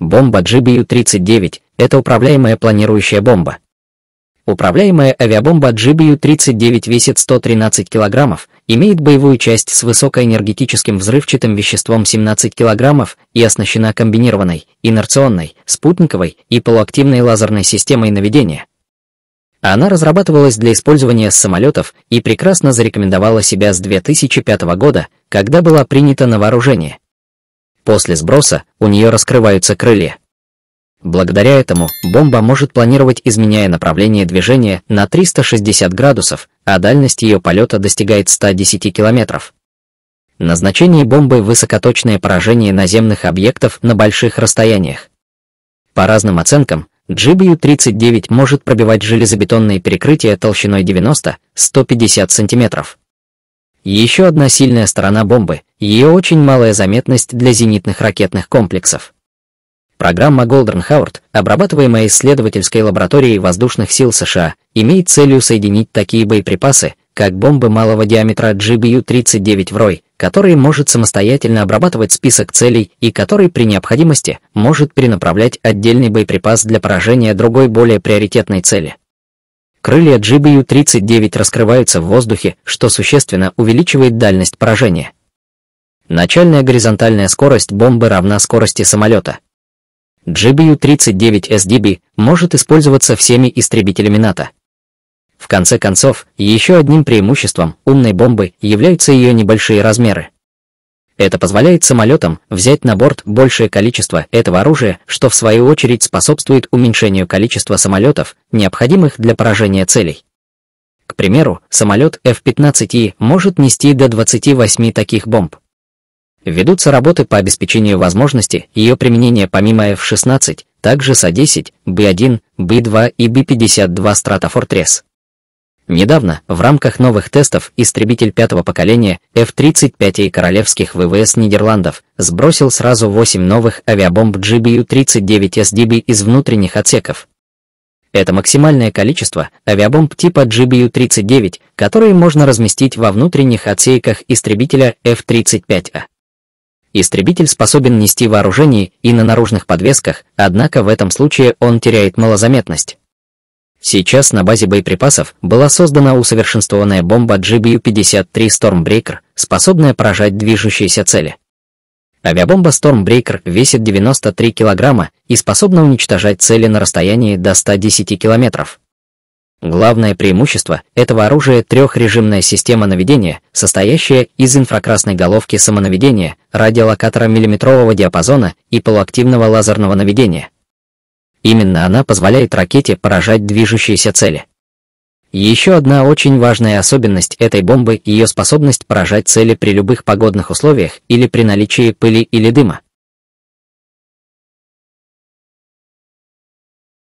Бомба GBU-39 – это управляемая планирующая бомба. Управляемая авиабомба GBU-39 весит 113 кг, имеет боевую часть с высокоэнергетическим взрывчатым веществом 17 кг и оснащена комбинированной, инерционной, спутниковой и полуактивной лазерной системой наведения. Она разрабатывалась для использования с самолетов и прекрасно зарекомендовала себя с 2005 года, когда была принята на вооружение. После сброса у нее раскрываются крылья. Благодаря этому бомба может планировать, изменяя направление движения на 360 градусов, а дальность ее полета достигает 110 километров. Назначение бомбы – высокоточное поражение наземных объектов на больших расстояниях. По разным оценкам, GBU-39 может пробивать железобетонные перекрытия толщиной 90-150 см. Еще одна сильная сторона бомбы – ее очень малая заметность для зенитных ракетных комплексов. Программа Голден Howard, обрабатываемая исследовательской лабораторией воздушных сил США, имеет целью соединить такие боеприпасы, как бомбы малого диаметра GBU-39 в рой, который может самостоятельно обрабатывать список целей и который при необходимости может перенаправлять отдельный боеприпас для поражения другой более приоритетной цели. Крылья GBU-39 раскрываются в воздухе, что существенно увеличивает дальность поражения. Начальная горизонтальная скорость бомбы равна скорости самолета. GBU-39SDB может использоваться всеми истребителями НАТО. В конце концов, еще одним преимуществом умной бомбы являются ее небольшие размеры. Это позволяет самолетам взять на борт большее количество этого оружия, что в свою очередь способствует уменьшению количества самолетов, необходимых для поражения целей. К примеру, самолет F-15E может нести до 28 таких бомб. Ведутся работы по обеспечению возможности ее применения помимо F-16, также С-10, Б-1, Б-2 и Б-52 Stratofortress. Недавно, в рамках новых тестов, истребитель пятого поколения F-35 и королевских ВВС Нидерландов сбросил сразу 8 новых авиабомб GBU-39SDB из внутренних отсеков. Это максимальное количество авиабомб типа GBU-39, которые можно разместить во внутренних отсеках истребителя F-35А. Истребитель способен нести вооружение и на наружных подвесках, однако в этом случае он теряет малозаметность. Сейчас на базе боеприпасов была создана усовершенствованная бомба GBU-53 Stormbreaker, способная поражать движущиеся цели. Авиабомба Stormbreaker весит 93 килограмма и способна уничтожать цели на расстоянии до 110 километров. Главное преимущество этого оружия – трехрежимная система наведения, состоящая из инфракрасной головки самонаведения, радиолокатора миллиметрового диапазона и полуактивного лазерного наведения – Именно она позволяет ракете поражать движущиеся цели. Еще одна очень важная особенность этой бомбы – ее способность поражать цели при любых погодных условиях или при наличии пыли или дыма.